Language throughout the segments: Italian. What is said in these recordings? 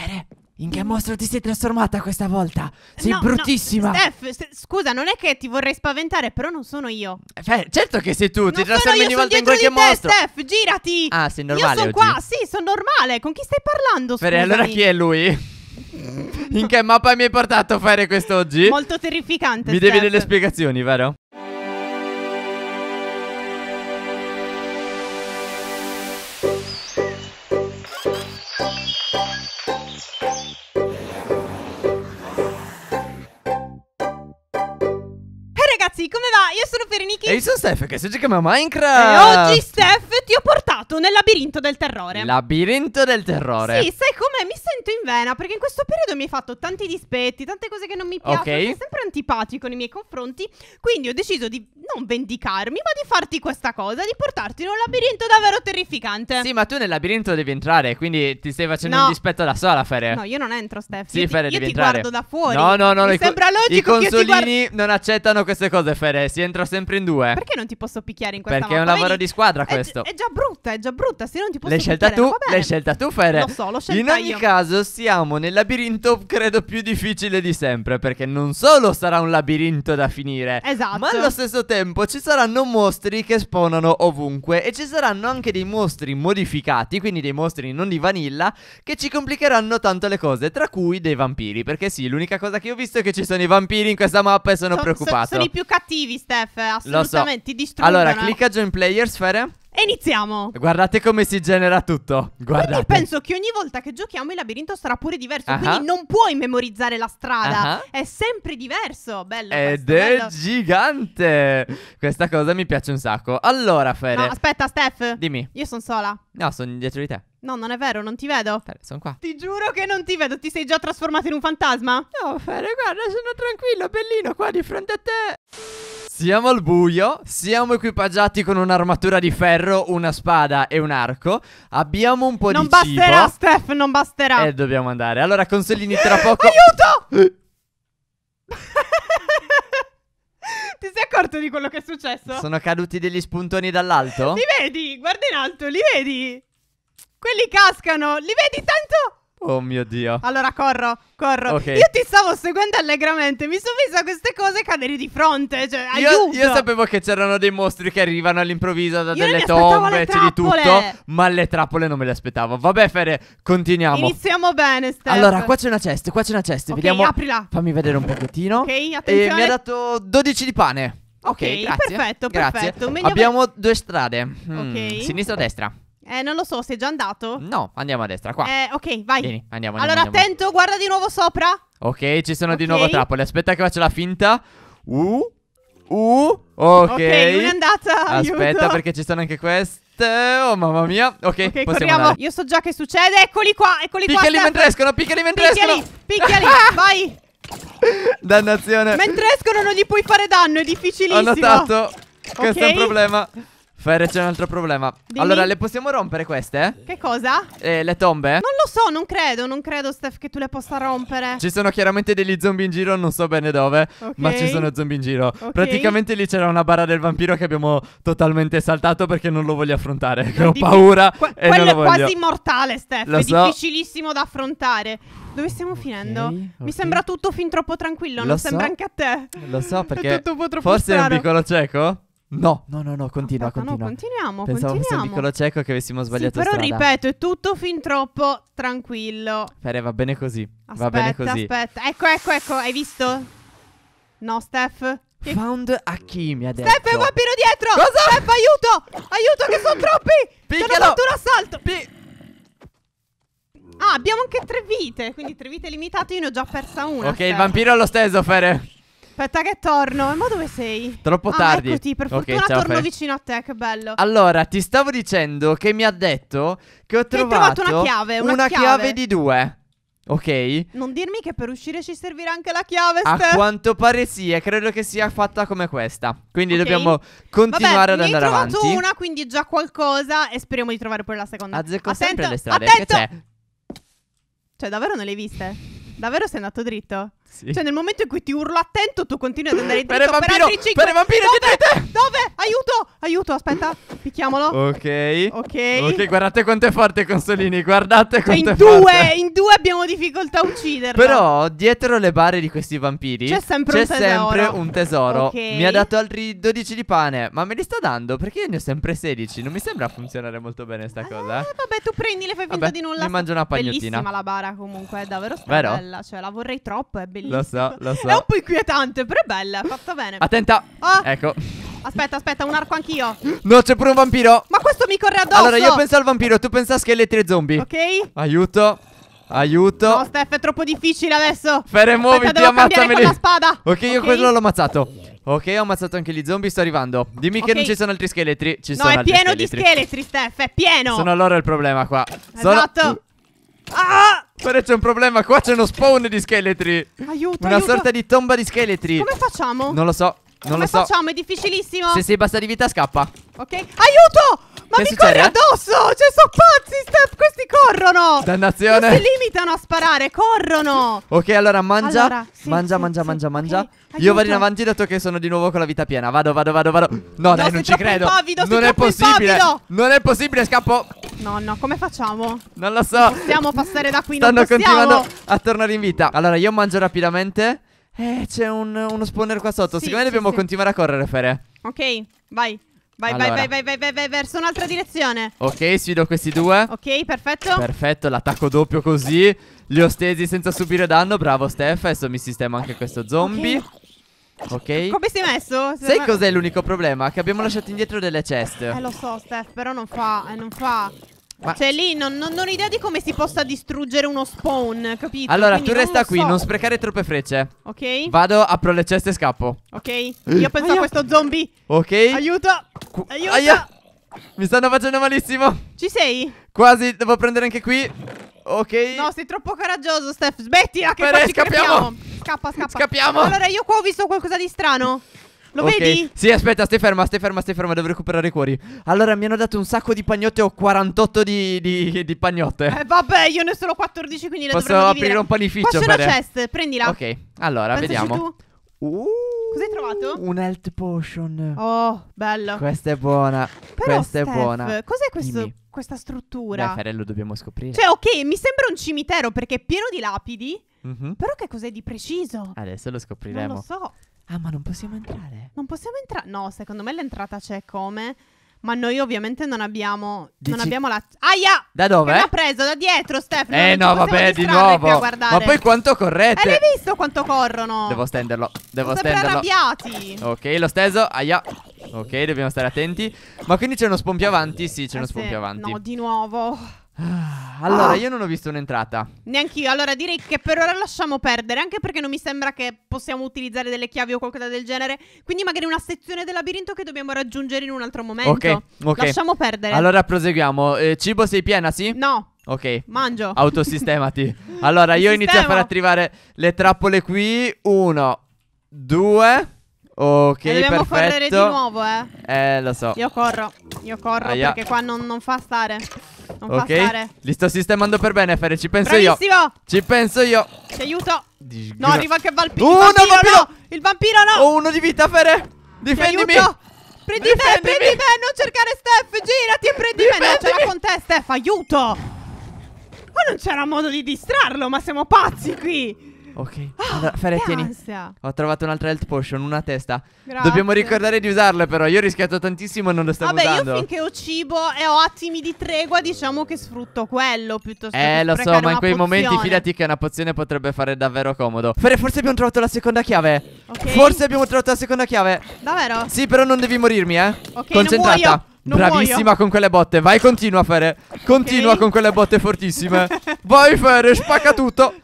sapere in che mostro ti sei trasformata questa volta? Sei no, bruttissima. No, Steph, st- scusa, non è che ti vorrei spaventare, però non sono io. Eh, certo che sei tu, non ti trasformi ogni volta in qualche di te, mostro. Steph, girati. Ah, sei normale. Io sono qua, sì, sono normale. Con chi stai parlando? Scusami. Per allora chi è lui? In che mappa mi hai portato a fare questo oggi? Molto terrificante. Mi Steph. devi delle spiegazioni, vero? E io sono Steph che si giochiamo a Minecraft E oggi Steph ti ho portato nel labirinto del terrore Labirinto del terrore Sì, sai com'è? Mi entrato in vena perché in questo periodo mi hai fatto tanti dispetti, tante cose che non mi piacciono, okay. sei sempre antipatico nei miei confronti, quindi ho deciso di non vendicarmi, ma di farti questa cosa, di portarti in un labirinto davvero terrificante. Sì, ma tu nel labirinto devi entrare, quindi ti stai facendo no. un dispetto da sola, Fere. No, io non entro, Stefano. Sì, io Fere, ti, io devi ti entrare. guardo da fuori. No, no, no, mi co- sembra logico i consolini guard- non accettano queste cose, Fere, si entra sempre in due. Perché non ti posso picchiare in questa Perché mappa? è un lavoro Vedi? di squadra questo. È, è, già brutta, è già brutta, se non ti posso L'hai scelta tu, l'hai scelta tu, Fere. Lo so, l'ho scelta in ogni io. caso siamo nel labirinto credo più difficile di sempre Perché non solo sarà un labirinto da finire Esatto Ma allo stesso tempo ci saranno mostri che spawnano ovunque E ci saranno anche dei mostri modificati Quindi dei mostri non di vanilla Che ci complicheranno tanto le cose Tra cui dei vampiri Perché sì, l'unica cosa che ho visto è che ci sono i vampiri in questa mappa e sono so, preoccupato so, Sono i più cattivi Steph, assolutamente, Lo so. ti distruggono Allora, clicca join players, Fere iniziamo. Guardate come si genera tutto. Guardate. Quindi penso che ogni volta che giochiamo il labirinto sarà pure diverso. Uh -huh. Quindi non puoi memorizzare la strada. Uh -huh. È sempre diverso. Bello. Ed questo, è bello. gigante. Questa cosa mi piace un sacco. Allora, Fede. No, aspetta, Steph. Dimmi. Io sono sola. No, sono dietro di te. No, non è vero, non ti vedo. Fede, sono qua. Ti giuro che non ti vedo. Ti sei già trasformato in un fantasma? No, Fede, guarda, sono tranquillo, bellino, qua di fronte a te. Siamo al buio, siamo equipaggiati con un'armatura di ferro, una spada e un arco. Abbiamo un po' non di cibo. Non basterà, Steph, non basterà. E dobbiamo andare. Allora, consolini tra poco. Aiuto! Ti sei accorto di quello che è successo? Sono caduti degli spuntoni dall'alto? Li vedi? Guarda in alto, li vedi? Quelli cascano, li vedi tanto? Oh mio Dio. Allora corro, corro. Okay. Io ti stavo seguendo allegramente, mi sono messa queste cose cadere di fronte, cioè aiuto. Io, sapevo che c'erano dei mostri che arrivano all'improvviso da io delle tombe, c'è di tutto, ma le trappole non me le aspettavo. Vabbè Fere, continuiamo. Iniziamo bene, Steph. Allora, qua c'è una cesta, qua c'è una cesta, okay, vediamo. aprila. Fammi vedere un pochettino. Ok, attenzione. E mi ha dato 12 di pane. Ok, okay grazie. perfetto, grazie. perfetto. Abbiamo due strade. Mm, ok. sinistra o destra. Eh, non lo so, sei già andato? No, andiamo a destra, qua. Eh, ok, vai. Vieni, andiamo. andiamo allora, andiamo. attento, guarda di nuovo sopra. Ok, ci sono okay. di nuovo trappole. Aspetta che faccio la finta. Uh, uh, ok. Ok, è andata. Aspetta, aiuto. perché ci sono anche queste. Oh mamma mia Ok, okay possiamo andare. Io so già che succede Eccoli qua Eccoli qua Picchiali mentre escono Picchiali mentre picchiali, escono Picchiali Vai Dannazione Mentre escono non gli puoi fare danno È difficilissimo Ho notato Questo okay. è un problema Fai c'è un altro problema. Dimmi. Allora, le possiamo rompere queste? Che cosa? Eh, le tombe? Non lo so, non credo, non credo, Steph, che tu le possa rompere. Ci sono chiaramente degli zombie in giro, non so bene dove, okay. ma ci sono zombie in giro. Okay. Praticamente lì c'era una barra del vampiro che abbiamo totalmente saltato perché non lo voglio affrontare. Che ho paura. Que e quello è quasi mortale, Steph. Lo è so. difficilissimo da affrontare. Dove stiamo okay, finendo? Okay. Mi sembra tutto fin troppo tranquillo, lo non so. sembra anche a te. Lo so perché. è tutto un po' troppo Forse strano. è un piccolo cieco? No, no, no, no, continua, Aspetta, continua. No, continuiamo, Pensavo continuiamo. fosse un piccolo cieco che avessimo sbagliato sì, però strada. ripeto, è tutto fin troppo tranquillo. Fere, va bene così, aspetta, va bene così. Aspetta, ecco, ecco, ecco, hai visto? No, Steph? Found a chi mi ha detto. Steph è un vampiro dietro! Cosa? Steph, aiuto! Aiuto che sono troppi! Picchialo! Ti hanno fatto un assalto! Pi- Ah, abbiamo anche tre vite, quindi tre vite limitate, io ne ho già persa una. Ok, Steph. il vampiro è lo stesso, Fere. Aspetta che torno. ma dove sei? Troppo ah, tardi. Eccoti, per okay, fortuna torno fai. vicino a te, che bello. Allora, ti stavo dicendo che mi ha detto che ho trovato, trovato, una chiave, una, una chiave. chiave di due. Ok. Non dirmi che per uscire ci servirà anche la chiave. Steph. A quanto pare sì, e credo che sia fatta come questa. Quindi okay. dobbiamo continuare Vabbè, ad andare avanti. Ne ho trovato una, quindi già qualcosa. E speriamo di trovare poi la seconda. Azzecco Attento. sempre le strade. Attento. Cioè, davvero non le hai viste? Davvero sei andato dritto? Sì. Cioè, nel momento in cui ti urlo attento, tu continui ad andare dritto per, il vampiro, per altri 5. Per il vampiro, dove? Dite. Dove? Aiuto! Aiuto, aspetta. Picchiamolo. Ok. Ok. Ok, guardate quanto è forte Consolini, guardate cioè, quanto cioè, in è due, forte. In due abbiamo difficoltà a ucciderlo. Però dietro le bare di questi vampiri c'è sempre un c'è tesoro. sempre un tesoro. Okay. Mi ha dato altri 12 di pane, ma me li sta dando perché io ne ho sempre 16. Non mi sembra funzionare molto bene sta ah, cosa. Eh, vabbè, tu prendi, le fai finta vabbè, di nulla. Mi mangio una pagnotina. Bellissima la bara comunque, è davvero bella, cioè la vorrei troppo, è bellissima bellissima. Lo so, lo so. È un po' inquietante, però è bella, è fatta bene. Attenta. Oh. Ecco. Aspetta, aspetta, un arco anch'io. No, c'è pure un vampiro. Ma questo mi corre addosso. Allora, io penso al vampiro, tu pensa a scheletri e zombie. Ok. Aiuto. Aiuto. No, Steph, è troppo difficile adesso. Fere, muoviti, ammazzameli. Con la spada. Ok, io okay. quello l'ho ammazzato. Ok, ho ammazzato anche gli zombie, sto arrivando. Dimmi okay. che non ci sono altri scheletri. Ci no, sono altri scheletri. No, è pieno di scheletri, Steph, è pieno. Sono loro il problema qua. Sono... Esatto. Mm. Ah! Però c'è un problema, qua c'è uno spawn di scheletri. Aiuto, Una aiuto. sorta di tomba di scheletri. Come facciamo? Non lo so. Non Come lo so. Come facciamo? È difficilissimo. Se sei basta di vita scappa. Ok. Aiuto! Ma che mi succede? corre addosso! Cioè, sono pazzi, Steph! Questi corrono! Dannazione! Non si limitano a sparare, corrono! Ok, allora mangia, allora, sì, mangia, sì, mangia, sì, mangia, mangia. Okay. Io vado in avanti dato che sono di nuovo con la vita piena. Vado, vado, vado, vado. No, no dai, non ci credo. Impavido, non è possibile. Impavido. Non è possibile, scappo. No, no, come facciamo? Non lo so. possiamo passare da qui, Stanno continuando a tornare in vita. Allora, io mangio rapidamente. Eh, c'è un, uno spawner qua sotto. Secondo me dobbiamo continuare a correre, Fere. Ok, vai. Vai, allora. vai, vai, vai, vai, vai, verso un'altra direzione. Ok, sfido questi due. Ok, perfetto. Perfetto, l'attacco doppio così. Li ho stesi senza subire danno. Bravo, Steph. Adesso mi sistemo anche questo zombie. Ok. okay. Come è messo? Sai ma... cos'è l'unico problema? Che abbiamo lasciato indietro delle ceste. Eh, lo so, Steph, però non fa, eh, non fa. Ma... Cioè lì non, non, non, ho idea di come si possa distruggere uno spawn, capito? Allora Quindi tu resta non qui, so. non sprecare troppe frecce Ok Vado, apro le ceste e scappo Ok, io penso Aia. a questo zombie Ok Aiuto Aiuto Aia. Mi stanno facendo malissimo Ci sei? Quasi, devo prendere anche qui Ok No, sei troppo coraggioso Steph, smettila che Bene, qua scappiamo. Crepiamo. Scappa, scappa Scappiamo Allora io qua ho visto qualcosa di strano lo okay. vedi? Sì, aspetta, stai ferma, stai ferma, stai ferma, devo recuperare i cuori. Allora, mi hanno dato un sacco di pagnotte, ho 48 di, di, di pagnotte. Eh, vabbè, io ne ho solo 14, quindi le Posso dovremmo Posso aprire un panificio, Qua c'è una chest, prendila. Ok, allora, Pensaci vediamo. Tu. Uh. Cos'hai trovato? Un health potion. Oh, bello. Questa è buona. Però, questa Steph, è buona. Cos'è questo, questa struttura? Beh, Ferello, dobbiamo scoprire. Cioè, ok, mi sembra un cimitero perché è pieno di lapidi. Mm -hmm. Però che cos'è di preciso? Adesso lo scopriremo. Non lo so. Ah, ma non possiamo entrare? Non possiamo entrare? No, secondo me l'entrata c'è come... Ma noi ovviamente non abbiamo. Dici... Non abbiamo la. Aia! Da dove? L'ho preso da dietro, Stefano. Eh no, vabbè, di nuovo. Ma poi quanto correte? Eh, hai visto quanto corrono? Devo stenderlo. Devo Sono stenderlo. Sempre arrabbiati. Ok, l'ho steso. Aia. Ok, dobbiamo stare attenti. Ma quindi c'è uno spompio avanti? Sì, c'è uno eh sì. spompio avanti. No, di nuovo. Ah, allora, ah. io non ho visto un'entrata. Neanch'io. Allora, direi che per ora lasciamo perdere, anche perché non mi sembra che possiamo utilizzare delle chiavi o qualcosa del genere. Quindi, magari una sezione del labirinto che dobbiamo raggiungere in un altro momento. Ok, ok. Lasciamo perdere. Allora, proseguiamo. Eh, cibo, sei piena, sì? No. Ok. Mangio. Autosistemati. allora, io inizio a far attivare le trappole qui. Uno, due. Ok, e dobbiamo perfetto. correre di nuovo, eh. Eh, lo so. Io corro. Io corro Aia. perché qua non, non fa stare. Non ok. Passare. Li sto sistemando per bene, Fere. Ci penso Bravissimo. io. Ci penso io. Ti aiuto. No, arriva anche il vampiro. Uno vampiro, vampiro. No. Il vampiro no. Ho uno di vita, Fere. Difendimi. Prendi Difendimi. te, prendi te. Non cercare Steph. Girati e prendi Difendimi. me. Non ce l'ha con te, Steph. Aiuto. Ma non c'era modo di distrarlo. Ma siamo pazzi qui. Ok. Allora, Fere, che tieni. Ho trovato un'altra health potion, una testa. Grazie. Dobbiamo ricordare di usarle, però. Io ho rischiato tantissimo e non lo stavo Vabbè, usando. io finché ho cibo e ho attimi di tregua, diciamo che sfrutto quello piuttosto eh, che Eh, lo so, ma in una quei momenti fidati che una pozione potrebbe fare davvero comodo. Fere, forse abbiamo trovato la seconda chiave. Ok. Forse abbiamo trovato la seconda chiave. Davvero? Sì, però non devi morirmi, eh. Ok, Concentrata. muoio, non Bravissima muoio. con quelle botte. Vai, continua, Fere. Continua Ok. con quelle botte fortissime. Vai, Fere, spacca tutto.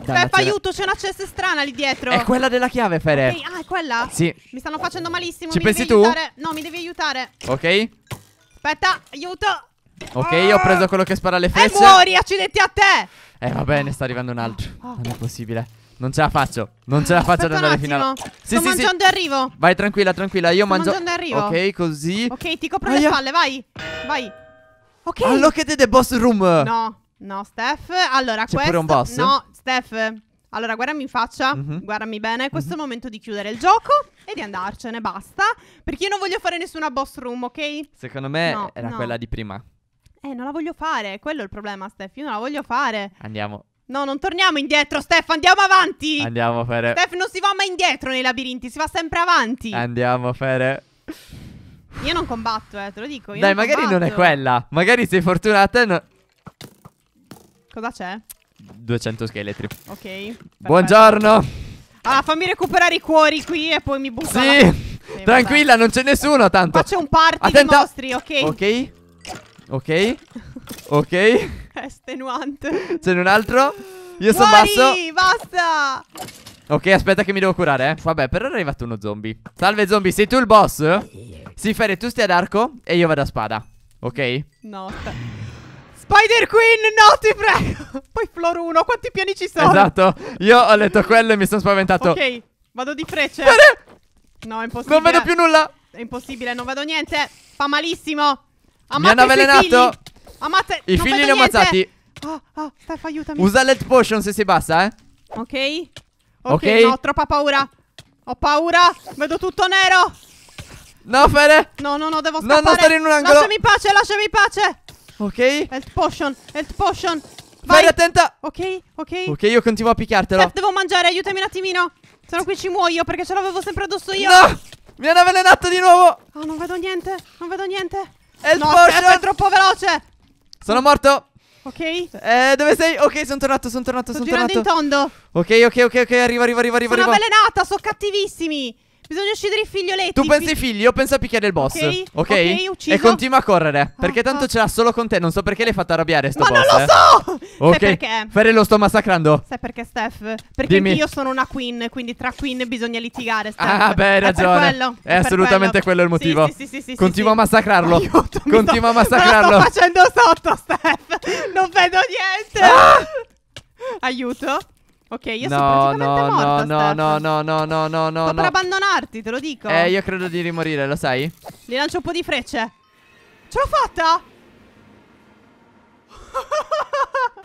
Steph, aiuto, c'è una cesta strana lì dietro. È quella della chiave, Fere. Okay. Ah, è quella? Sì. Mi stanno facendo malissimo. Ci mi pensi tu? Aiutare. No, mi devi aiutare. Ok. Aspetta, aiuto. Ok, ah. ho preso quello che spara le frecce. E muori, accidenti a te. Eh, va bene, sta arrivando un altro. Ah, non è possibile. Non ce la faccio. Non ce la ah, faccio ad andare fino alla. Sì, Sto sì, mangiando sì. arrivo. Vai tranquilla, tranquilla. Io Sto mangio. mangiando arrivo. Ok, così. Ok, ti copro Aia. le spalle, vai. Vai. Ok. Allocate the boss room. No. No, Steph. Allora, C'è questo... pure un boss? No, Steph. Allora, guardami in faccia, mm-hmm. guardami bene. Questo mm-hmm. è il momento di chiudere il gioco e di andarcene, basta. Perché io non voglio fare nessuna boss room, ok? Secondo me no, era no. quella di prima. Eh, non la voglio fare. Quello è il problema, Steph. Io non la voglio fare. Andiamo. No, non torniamo indietro, Steph. Andiamo avanti. Andiamo, Fere. Steph, non si va mai indietro nei labirinti, si va sempre avanti. Andiamo, Fere. Io non combatto, eh, te lo dico. Io Dai, non magari combatto. non è quella. Magari sei fortunata e no... Cosa c'è? 200 scheletri. Ok. Perfetto. Buongiorno. Ah, fammi recuperare i cuori qui e poi mi butto. Sì. La... sì Tranquilla, vabbè. non c'è nessuno tanto. Qua c'è un party Attenta. di mostri, ok. Ok. Ok. Ok. È estenuante. C'è un altro. Io sono basso. basta. Ok, aspetta che mi devo curare, eh. Vabbè, però è arrivato uno zombie. Salve zombie, sei tu il boss? Sì, Ferre, tu stai ad arco e io vado a spada. Ok? No, sta... Spider Queen, no, ti prego. Poi Flor 1, quanti piani ci sono? Esatto. Io ho letto quello e mi sono spaventato. Ok, vado di frecce. No, è impossibile. Non vedo più nulla. È impossibile, non vedo niente. Fa malissimo. Amate mi hanno avvelenato. Amate. I non figli li ho ammazzati. Ah, ah, Steph, aiutami. Usa l'head potion se si basta, eh. Ok. Ok, okay. no, ho troppa paura. Ho paura. Vedo tutto nero. No, Fede. No, no, no, devo scappare. No, no, stare in un angolo. Lasciami in pace, lasciami in pace. Ok Health potion Health potion Vai Fai attenta Ok ok Ok io continuo a picchiartelo Steph, devo mangiare aiutami un attimino Se no qui ci muoio perché ce l'avevo sempre addosso io No Mi hanno avvelenato di nuovo Oh non vedo niente Non vedo niente Health no, potion Steph è troppo veloce Sono morto Ok Eh dove sei? Ok sono tornato sono tornato sono tornato Sto girando in tondo Ok ok ok ok arriva arriva arriva Sono arriva. avvelenata sono cattivissimi Bisogna uccidere i figlioletti. Tu pensi ai figli, io penso a picchiare il boss. Ok, ok, okay uccido. E continua a correre. Ah, perché ah, tanto ah. ce l'ha solo con te. Non so perché l'hai fatto arrabbiare sto Ma boss. Ma non lo eh. so! Eh. Ok, Sai perché? Ferre lo sto massacrando. Sai perché, Steph? Perché io sono una queen. Quindi tra queen bisogna litigare. Steph. Ah, beh, hai ragione. È, quello, è, è assolutamente quello. quello. il motivo. Sì, sì, sì. sì continua sì. a massacrarlo. Aiuto, continua a massacrarlo. Ma sto facendo sotto, Steph. Non vedo niente. Ah! Aiuto. Ok, io no, sono praticamente no, morta, no, Steph. no, no, no, no, no, no, Sto no. per abbandonarti, te lo dico. Eh, io credo di rimorire, lo sai? Gli lancio un po' di frecce. Ce l'ho fatta!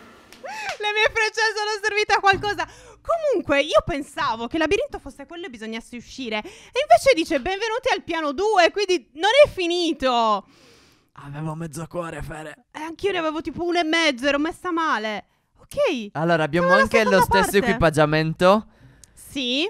Le mie frecce sono servite a qualcosa. Comunque, io pensavo che il labirinto fosse quello e bisognasse uscire. E invece dice benvenuti al piano 2, quindi non è finito. Avevo mezzo cuore, Fere. Eh, anch'io ne avevo tipo uno e mezzo, ero messa male. Ok. Allora abbiamo anche lo stesso parte. equipaggiamento. Sì.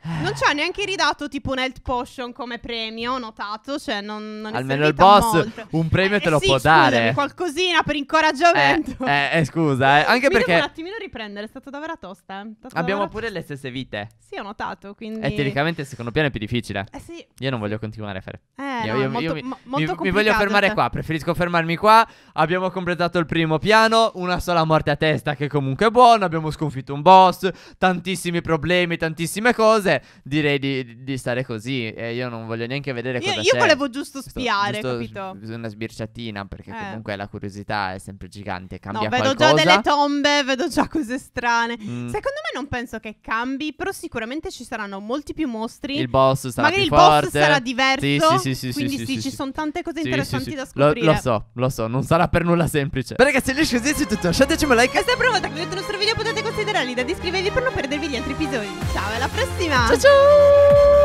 Non ci ha neanche ridato tipo un health potion come premio, notato, cioè non, non Almeno il boss molto. un premio eh, te lo sì, può scusami, dare. qualcosina per incoraggiamento. Eh, eh, eh scusa, eh. anche Mi perché... un attimino riprendere, è stata davvero tosta. Eh, Stato Abbiamo davvero pure le stesse vite. Sì, ho notato, quindi... E teoricamente il secondo piano è più difficile. Eh sì. Io non voglio continuare a fare. Eh, io, no, io, molto, io mi, mo, molto mi, mi, voglio fermare cioè qua, preferisco fermarmi qua. Abbiamo completato il primo piano, una sola morte a testa che comunque è buona, abbiamo sconfitto un boss, tantissimi problemi, tantissime cose cose, direi di, di stare così. E io non voglio neanche vedere cosa io, Io c'è. volevo giusto spiare, Sto, giusto capito? Una sbirciatina, perché eh. comunque la curiosità è sempre gigante. Cambia no, vedo qualcosa. già delle tombe, vedo già cose strane. Mm. Secondo me non penso che cambi, però sicuramente ci saranno molti più mostri. Il boss sarà Magari più il forte. boss sarà diverso. Sì, sì, sì. Quindi sì, sì, sì ci sono tante cose interessanti da scoprire. Lo, lo, so, lo so, non sarà per nulla semplice. Beh, ragazzi, le così è tutto. Lasciateci un like. E se provate che vedete il nostro video potete considerarli da iscrivervi per non perdervi gli altri episodi. Ciao, alla prossima! 짜잔.